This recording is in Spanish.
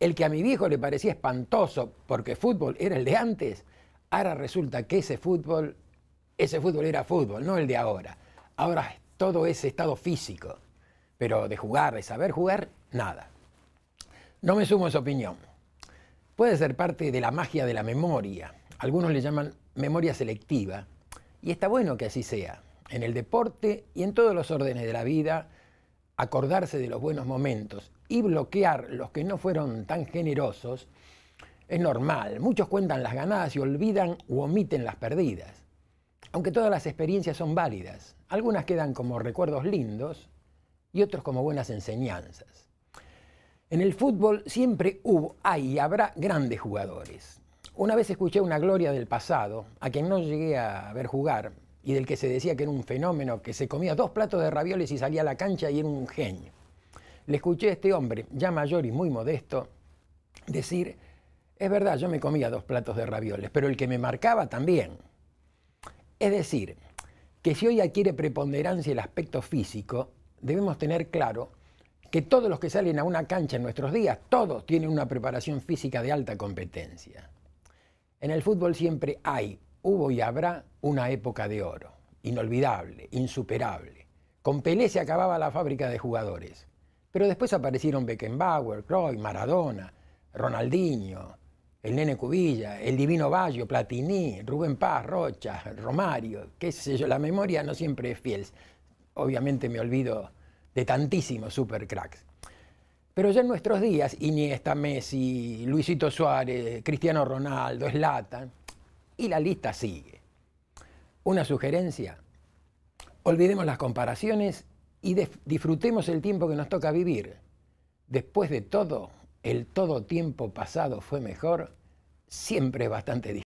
El que a mi viejo le parecía espantoso porque fútbol era el de antes, ahora resulta que ese fútbol, ese fútbol era fútbol, no el de ahora. Ahora todo es estado físico, pero de jugar, de saber jugar, nada. No me sumo a esa opinión. Puede ser parte de la magia de la memoria. Algunos le llaman memoria selectiva. Y está bueno que así sea. En el deporte y en todos los órdenes de la vida, acordarse de los buenos momentos y bloquear los que no fueron tan generosos, es normal. Muchos cuentan las ganadas y olvidan u omiten las perdidas. Aunque todas las experiencias son válidas, algunas quedan como recuerdos lindos y otros como buenas enseñanzas. En el fútbol siempre hubo, hay y habrá grandes jugadores. Una vez escuché una gloria del pasado, a quien no llegué a ver jugar, y del que se decía que era un fenómeno, que se comía dos platos de ravioles y salía a la cancha y era un genio. Le escuché a este hombre, ya mayor y muy modesto, decir, es verdad, yo me comía dos platos de ravioles, pero el que me marcaba también. Es decir, que si hoy adquiere preponderancia el aspecto físico, debemos tener claro que todos los que salen a una cancha en nuestros días, todos tienen una preparación física de alta competencia. En el fútbol siempre hay hubo y habrá una época de oro, inolvidable, insuperable. Con Pelé se acababa la fábrica de jugadores, pero después aparecieron Beckenbauer, Croy, Maradona, Ronaldinho, el Nene Cubilla, el Divino Bayo, Platini, Rubén Paz, Rocha, Romario, qué sé yo, la memoria no siempre es fiel. Obviamente me olvido de tantísimos supercracks. Pero ya en nuestros días, Iniesta, Messi, Luisito Suárez, Cristiano Ronaldo, Slatan, y la lista sigue. Una sugerencia. Olvidemos las comparaciones y disfrutemos el tiempo que nos toca vivir. Después de todo, el todo tiempo pasado fue mejor, siempre es bastante difícil.